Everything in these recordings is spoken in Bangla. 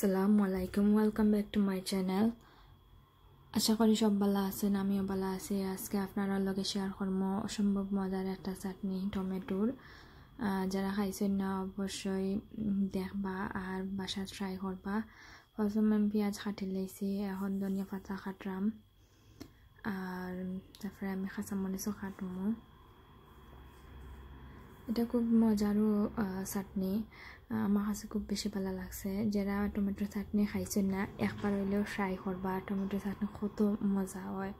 সালামু আলাইকুম welcome back to my channel আশা করি সব ভালো আছেন আমিও ভালো আছি আজকে আপনারা লগে শেয়ার করম অসম্ভব মজার একটা চাটনি টমেটোর যারা খাইছেন না অবশ্যই দেখবা আর বাসা ট্রাই করবা প্রথমে আমি পেঁয়াজ কাটি লাইছি এখন ধনিয়া পাতা কাটলাম আর তারপরে আমি খাঁচা মরিচও কাটমো এটা খুব মজারও চাটনি আমার কাছে খুব বেশি ভালো লাগছে যারা টমেটো চাটনি খাইছেন না একবার হইলেও ফ্রাই করবা টমেটো চাটনি কত মজা হয়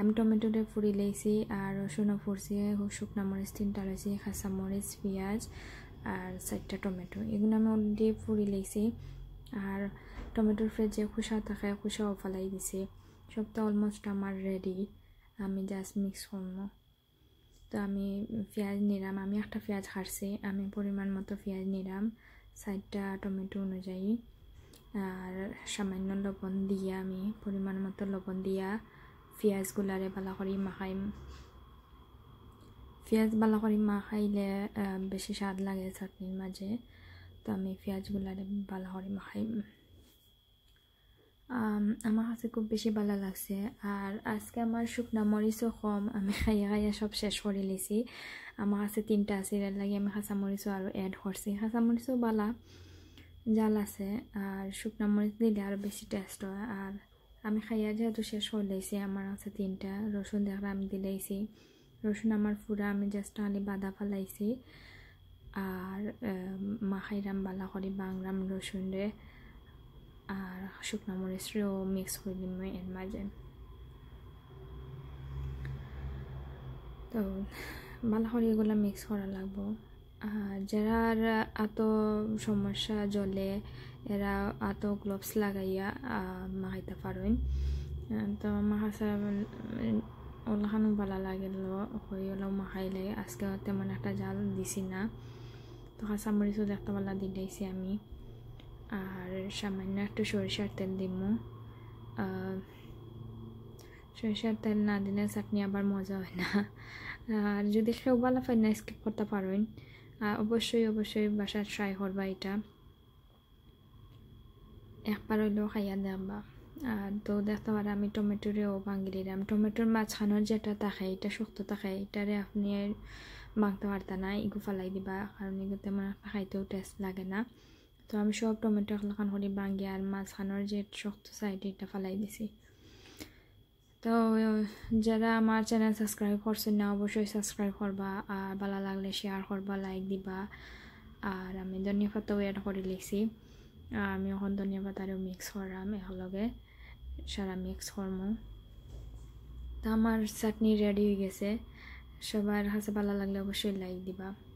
আমি টমেটোতে পুরি লেছি আর রসুন ফুরছি শুকনো মরিচ তিনটা লেছি খাসা মরিচ পেঁয়াজ আর চারটা টমেটো এগুলো আমি অলরেডি পুরি লেছি আর টমেটোর ফ্রেজ যে খুশা থাকে খুশাও ফেলাই দিছি সবটা অলমোস্ট আমার রেডি আমি জাস্ট মিক্স করবো তো আমি পেঁয়াজ নিলাম আমি একটা পেঁয়াজ খাটছি আমি পরিমাণ মতো পেঁয়াজ নিলাম সাইডটা টমেটো অনুযায়ী আর সামান্য লবণ দিয়া আমি পরিমাণ মতো লবণ দিয়া পেঁয়াজগুলারে ভালো করে মাখাইম পেঁয়াজ ভালো করে মাখাইলে বেশি স্বাদ লাগে চাটনির মাঝে তো আমি পেঁয়াজগুলারে ভালো করে মাখাইম আমার কাছে খুব বেশি ভালো লাগছে আর আজকে আমার শুকনা মরিচও কম আমি খাইয়া খাইয়া সব শেষ করে লিছি আমার কাছে তিনটা আছে এর লাগে আমি খাঁচা মরিচও আরও অ্যাড করছি খাঁচা মরিচও বালা জাল আছে আর শুকনা মরিচ দিলে আরও বেশি টেস্ট হয় আর আমি খাইয়া যেহেতু শেষ করে লাইছি আমার আছে তিনটা রসুন দেখা আমি দিলেছি রসুন আমার ফুরা আমি জাস্ট আলি বাদা ফালাইছি আর মাখাইরাম বালা করি বাংরাম রসুন রে شفنا مونستريو ميكس والمعدن তো ভালো করে এগুলো মিক্স করা লাগবো যারার এত সমস্যা জলে এরা এত গ্লোভস লাগাইয়া মাখাইতে পারেন তো মাখাসা ওলাখানো ভালো লাগিল হয়ে ওলাও মাখাইলে আজকে তেমন একটা জাল দিছি না তো কাঁচামরিচও দেখতে পাল্লা দিলাইছি আমি আর সামান্য একটু সরিষার তেল দিমু সরিষার তেল না দিলে চাটনি আবার মজা হয় না আর যদি খেয়েও ভালো পাই না স্কিপ করতে পারেন অবশ্যই অবশ্যই বাসায় ট্রাই করবা এটা একবার হইলেও খাইয়া দেবা আর তো দেখতে পারে আমি টমেটোরেও ভাঙি দিলাম টমেটোর মাঝখানোর যেটা থাকে এটা শক্ত থাকে এটারে আপনি ভাঙতে পারতা না এগু ফালাই দিবা কারণ এগুলো তেমন খাইতেও টেস্ট লাগে না তো আমি সব টমেটো এখন করে ভাঙি আর মাঝখানোর যে শক্ত সাইডে এটা ফালাই দিছি তো যারা আমার চ্যানেল সাবস্ক্রাইব করছেন না অবশ্যই সাবস্ক্রাইব করবা আর ভালো লাগলে শেয়ার করবা লাইক দিবা আর আমি ধনিয়া পাতাও অ্যাড করে লিখছি আমি এখন ধনিয়া আরও মিক্স করাম একলগে সারা মিক্স করম তো আমার চাটনি রেডি হয়ে গেছে সবার কাছে ভালো লাগলে অবশ্যই লাইক দিবা